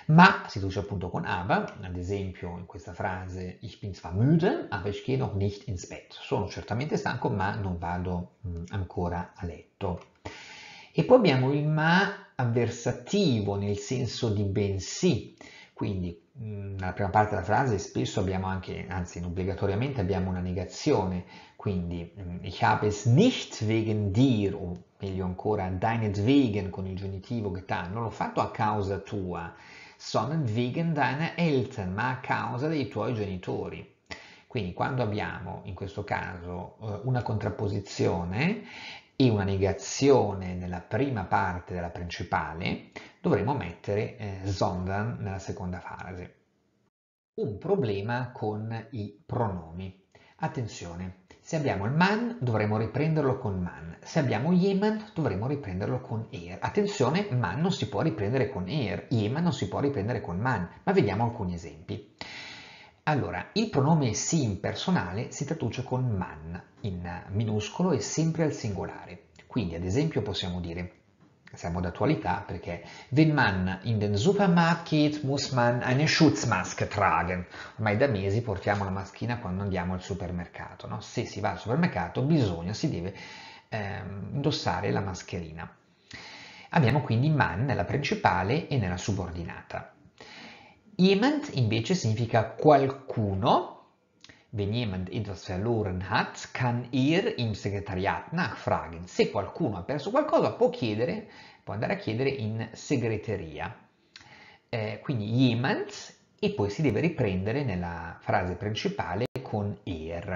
Ma si traduce appunto con aber, ad esempio in questa frase ich bin zwar müde, aber ich gehe noch nicht ins Bett. Sono certamente stanco, ma non vado mh, mm, ancora a letto. E poi abbiamo il ma avversativo nel senso di bensì. Quindi mh, mm, nella prima parte della frase spesso abbiamo anche, anzi obbligatoriamente abbiamo una negazione, quindi mh, mm, ich habe es nicht wegen dir o meglio ancora deinetwegen con il genitivo getan, non l'ho fatto a causa tua, sono vegan deine Eltern, ma a causa dei tuoi genitori. Quindi quando abbiamo in questo caso eh, una contrapposizione e una negazione nella prima parte della principale, dovremo mettere eh, sondern nella seconda fase. Un problema con i pronomi. Attenzione, se abbiamo il man dovremo riprenderlo con man, se abbiamo Yemen dovremo riprenderlo con air. Er. Attenzione, man non si può riprendere con air, er, Yemen non si può riprendere con man, ma vediamo alcuni esempi. Allora, il pronome si impersonale si traduce con man in minuscolo e sempre al singolare. Quindi, ad esempio, possiamo dire siamo d'attualità perché wenn man in den Supermarkt muss man eine Schutzmaske tragen. Ormai da mesi portiamo la maschina quando andiamo al supermercato. No? Se si va al supermercato bisogna, si deve eh, indossare la mascherina. Abbiamo quindi man nella principale e nella subordinata. Jemand invece significa qualcuno wenn jemand etwas verloren hat, kann er im Segretariat nachfragen. Se qualcuno ha perso qualcosa può chiedere, può andare a chiedere in segreteria. Eh, quindi jemand e poi si deve riprendere nella frase principale con er.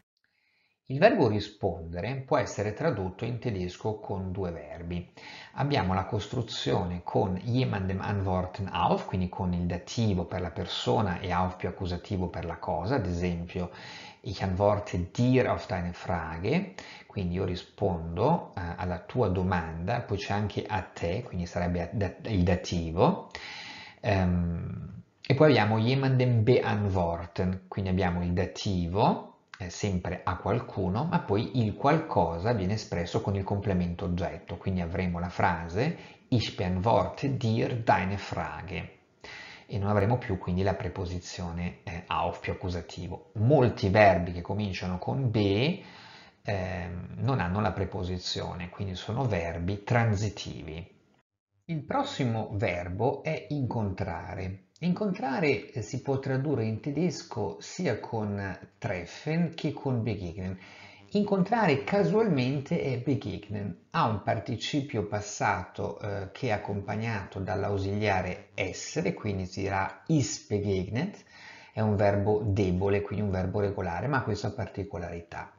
Il verbo rispondere può essere tradotto in tedesco con due verbi. Abbiamo la costruzione con jemandem antworten auf, quindi con il dativo per la persona e auf più accusativo per la cosa, ad esempio Ich antworte dir auf deine Frage, quindi io rispondo eh, alla tua domanda, poi c'è anche a te, quindi sarebbe il dativo. Um, e poi abbiamo jemanden beantworten, quindi abbiamo il dativo, eh, sempre a qualcuno, ma poi il qualcosa viene espresso con il complemento oggetto, quindi avremo la frase Ich beantworte dir deine Frage e non avremo più quindi la preposizione eh, auf più accusativo. Molti verbi che cominciano con be eh, non hanno la preposizione, quindi sono verbi transitivi. Il prossimo verbo è incontrare. Incontrare eh, si può tradurre in tedesco sia con treffen che con begegnen incontrare casualmente è begegnen, Ha un participio passato eh, che è accompagnato dall'ausiliare essere, quindi si dirà is begegnet, è un verbo debole, quindi un verbo regolare, ma ha questa particolarità.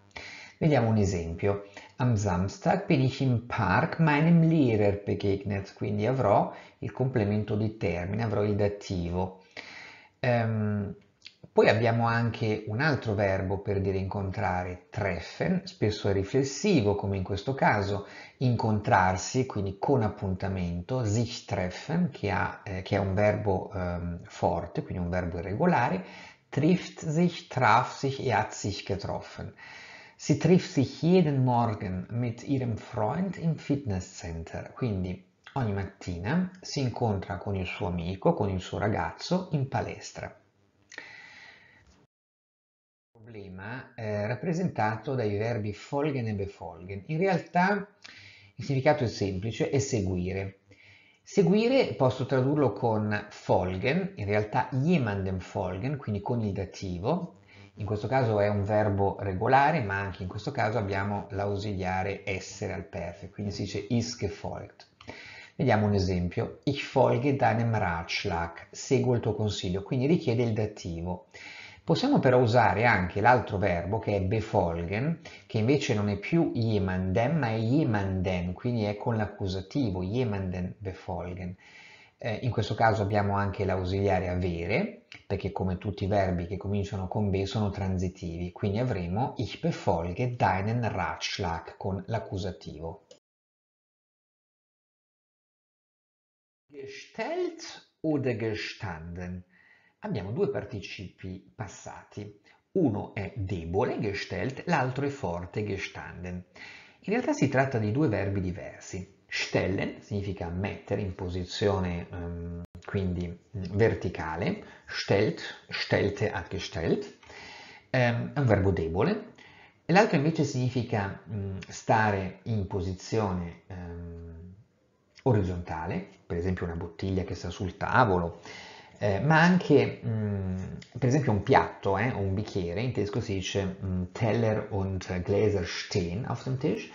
Vediamo un esempio. Am Samstag bin ich im Park meinem Lehrer begegnet, quindi avrò il complemento di termine, avrò il dativo. Um, poi abbiamo anche un altro verbo per dire incontrare, treffen, spesso è riflessivo come in questo caso, incontrarsi, quindi con appuntamento, sich treffen, che, ha, eh, che è un verbo eh, forte, quindi un verbo irregolare, trifft sich, traf sich, e er hat sich getroffen. Si trifft sich jeden Morgen mit ihrem Freund im Fitnesscenter, quindi ogni mattina si incontra con il suo amico, con il suo ragazzo in palestra problema eh, rappresentato dai verbi folgen e befolgen. In realtà il significato è semplice, è seguire. Seguire posso tradurlo con folgen, in realtà jemandem folgen, quindi con il dativo. In questo caso è un verbo regolare, ma anche in questo caso abbiamo l'ausiliare essere al perfetto, quindi si dice is gefolgt. Vediamo un esempio. Ich folge deinem Ratschlag, seguo il tuo consiglio, quindi richiede il dativo. Possiamo però usare anche l'altro verbo che è befolgen, che invece non è più jemanden, ma è jemanden, quindi è con l'accusativo, jemanden befolgen. Eh, in questo caso abbiamo anche l'ausiliare avere, perché come tutti i verbi che cominciano con be sono transitivi, quindi avremo ich befolge deinen Ratschlag con l'accusativo. Gestellt oder gestanden? abbiamo due participi passati. Uno è debole, gestellt, l'altro è forte, gestanden. In realtà si tratta di due verbi diversi. Stellen significa mettere in posizione um, quindi mm, verticale, stellt, stellte, abgestellt, um, ehm, è un verbo debole, e l'altro invece significa um, stare in posizione ehm, orizzontale, per esempio una bottiglia che sta sul tavolo, eh, ma anche mh, mm, per esempio un piatto eh, un bicchiere, in tedesco si dice mh, mm, Teller und Gläser stehen auf dem Tisch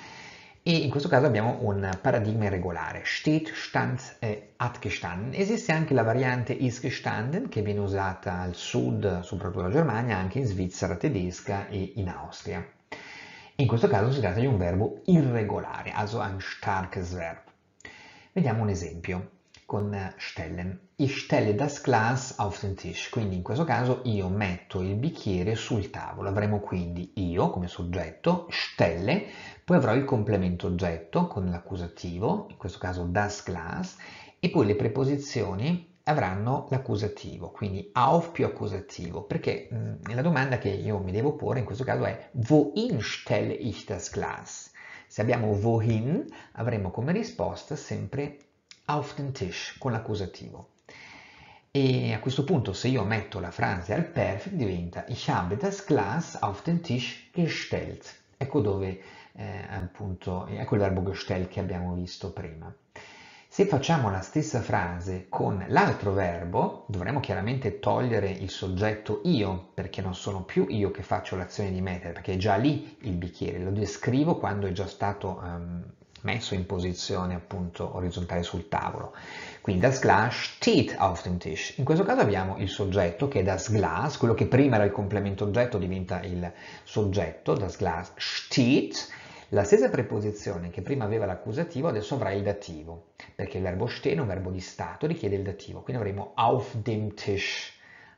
e in questo caso abbiamo un paradigma irregolare, steht, stand, eh, hat gestanden. Esiste anche la variante ist gestanden che viene usata al sud, soprattutto in Germania, anche in Svizzera tedesca e in Austria. In questo caso si tratta di un verbo irregolare, also ein starkes Verb. Vediamo un esempio con Stellen. Ich stelle das Glas auf den Tisch, quindi in questo caso io metto il bicchiere sul tavolo. Avremo quindi io come soggetto, stelle, poi avrò il complemento oggetto con l'accusativo, in questo caso das Glas, e poi le preposizioni avranno l'accusativo, quindi auf più accusativo, perché mh, mm, la domanda che io mi devo porre in questo caso è wohin stelle ich das Glas? Se abbiamo wohin avremo come risposta sempre auf den Tisch con l'accusativo. E a questo punto se io metto la frase al perfect diventa Ich habe das Glas auf den Tisch gestellt. Ecco dove eh, appunto, ecco il verbo gestellt che abbiamo visto prima. Se facciamo la stessa frase con l'altro verbo, dovremmo chiaramente togliere il soggetto io, perché non sono più io che faccio l'azione di mettere, perché è già lì il bicchiere, lo descrivo quando è già stato um, messo in posizione appunto orizzontale sul tavolo. Quindi das Glas steht auf dem Tisch. In questo caso abbiamo il soggetto che è das Glas, quello che prima era il complemento oggetto diventa il soggetto, das Glas steht. La stessa preposizione che prima aveva l'accusativo adesso avrà il dativo, perché il verbo stehen è un verbo di stato, richiede il dativo. Quindi avremo auf dem Tisch.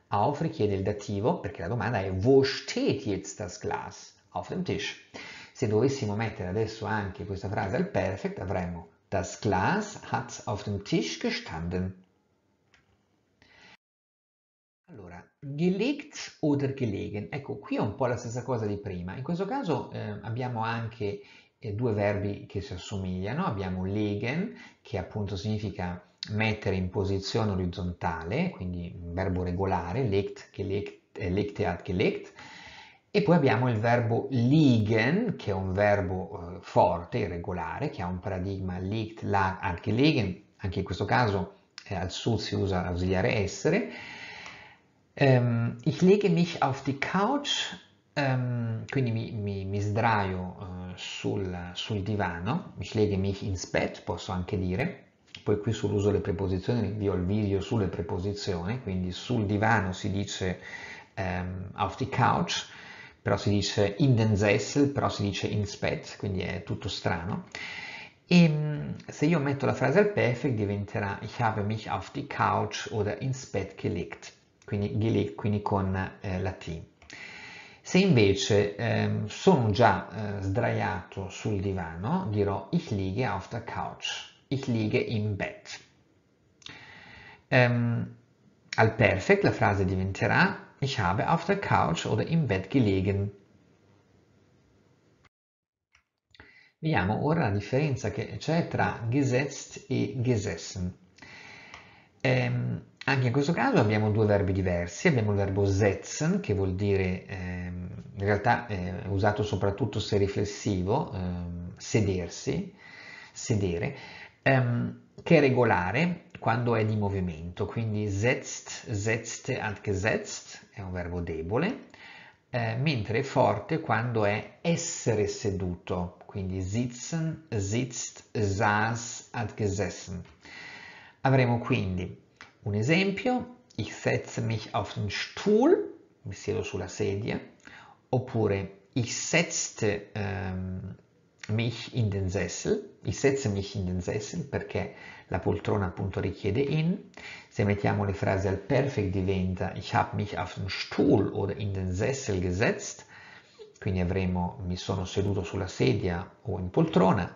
Auf richiede il dativo perché la domanda è wo steht jetzt das Glas? Auf dem Tisch. Se dovessimo mettere adesso anche questa frase al perfect avremmo Das Glas hat auf dem Tisch gestanden. Allora, gelegt oder gelegen. Ecco, qui è un po' la stessa cosa di prima. In questo caso eh, abbiamo anche eh, due verbi che si assomigliano. Abbiamo legen, che appunto significa mettere in posizione orizzontale, quindi un verbo regolare, legt, gelegt, eh, legte hat gelegt, e poi abbiamo il verbo liegen, che è un verbo eh, forte, irregolare, che ha un paradigma liegt, lag, anche legen, anche in questo caso eh, al sud si usa l'ausiliare essere. Um, ich lege mich auf die Couch, um, quindi mi, mi, mi sdraio uh, sul, sul, divano, ich lege mich ins Bett, posso anche dire. Poi qui sull'uso delle preposizioni vi ho il video sulle preposizioni, quindi sul divano si dice um, auf die Couch, però si dice in den Indensessel, però si dice in spez, quindi è tutto strano. E mm, se io metto la frase al perfect diventerà Ich habe mich auf die Couch oder ins Bett gelegt, quindi gelegt, quindi con eh, la T. Se invece ehm, sono già eh, sdraiato sul divano, dirò ich liege auf der Couch, ich liege im Bett. Ehm, al perfect la frase diventerà Ich habe auf der Couch oder im Bett gelegen. Vediamo ora la differenza che c'è tra gesetzt e gesessen. Ehm, anche in questo caso abbiamo due verbi diversi, abbiamo il verbo setzen che vuol dire, ehm, in realtà è eh, usato soprattutto se riflessivo, ehm, sedersi, sedere, ehm, che è regolare quando è di movimento, quindi setzt, setzte, angesetzt è un verbo debole, eh, mentre è forte quando è essere seduto, quindi sitzen, sitzt, saß, gesessen. Avremo quindi un esempio, ich setze mich auf den Stuhl, mi siedo sulla sedia, oppure ich setzte, ehm, mich in den Sessel, ich setze mich in den Sessel perché la poltrona appunto richiede in, se mettiamo le frasi al perfect diventa ich habe mich auf den Stuhl oder in den Sessel gesetzt, quindi avremo mi sono seduto sulla sedia o in poltrona,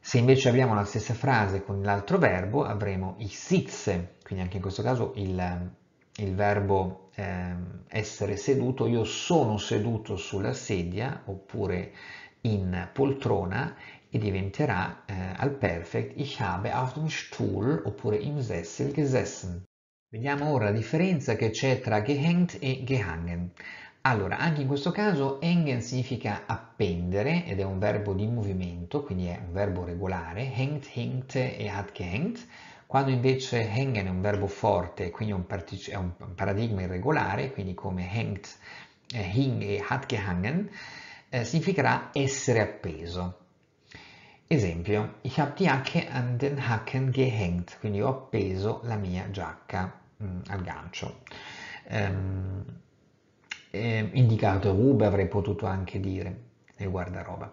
se invece abbiamo la stessa frase con l'altro verbo avremo ich sitze, quindi anche in questo caso il, il verbo eh, essere seduto, io sono seduto sulla sedia oppure in poltrona e diventerà eh, al perfect Ich habe auf dem Stuhl oppure im Sessel gesessen. Vediamo ora la differenza che c'è tra gehängt e gehangen. Allora, anche in questo caso hängen significa appendere ed è un verbo di movimento, quindi è un verbo regolare, hängt, hängt e hat gehängt. Quando invece hängen è un verbo forte, quindi è un, partic- è un paradigma irregolare, quindi come hängt, eh, hing e hat gehangen, äh, significherà essere appeso. Esempio, ich habe die Jacke an den Haken gehängt, quindi ho appeso la mia giacca mh, mm, al gancio. Ehm, eh, indicato Rube avrei potuto anche dire nel guardaroba.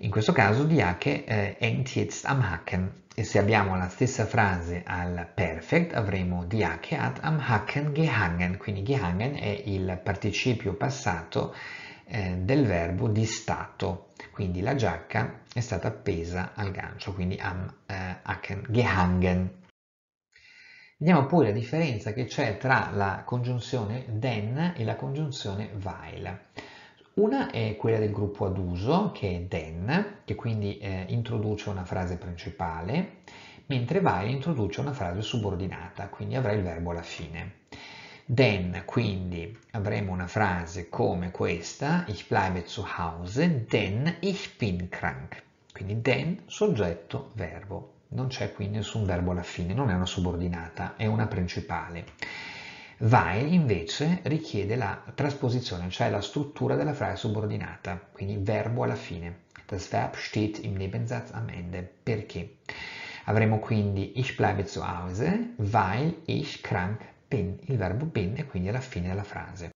In questo caso die Jacke eh, hängt jetzt am Haken e se abbiamo la stessa frase al perfect avremo die Jacke hat am Haken gehangen, quindi gehangen è il participio passato eh, del verbo di stato. Quindi la giacca è stata appesa al gancio, quindi am eh, gehangen. Vediamo poi la differenza che c'è tra la congiunzione den e la congiunzione weil. Una è quella del gruppo ad uso, che è den, che quindi eh, introduce una frase principale, mentre weil introduce una frase subordinata, quindi avrà il verbo alla fine. Then, quindi, avremo una frase come questa, ich bleibe zu Hause, denn ich bin krank. Quindi then, soggetto, verbo. Non c'è qui nessun verbo alla fine, non è una subordinata, è una principale. Weil invece richiede la trasposizione, cioè la struttura della frase subordinata, quindi verbo alla fine. Das Verb steht im Nebensatz am Ende. Perché? Avremo quindi ich bleibe zu Hause, weil ich krank pen, il verbo ben è quindi alla fine della frase.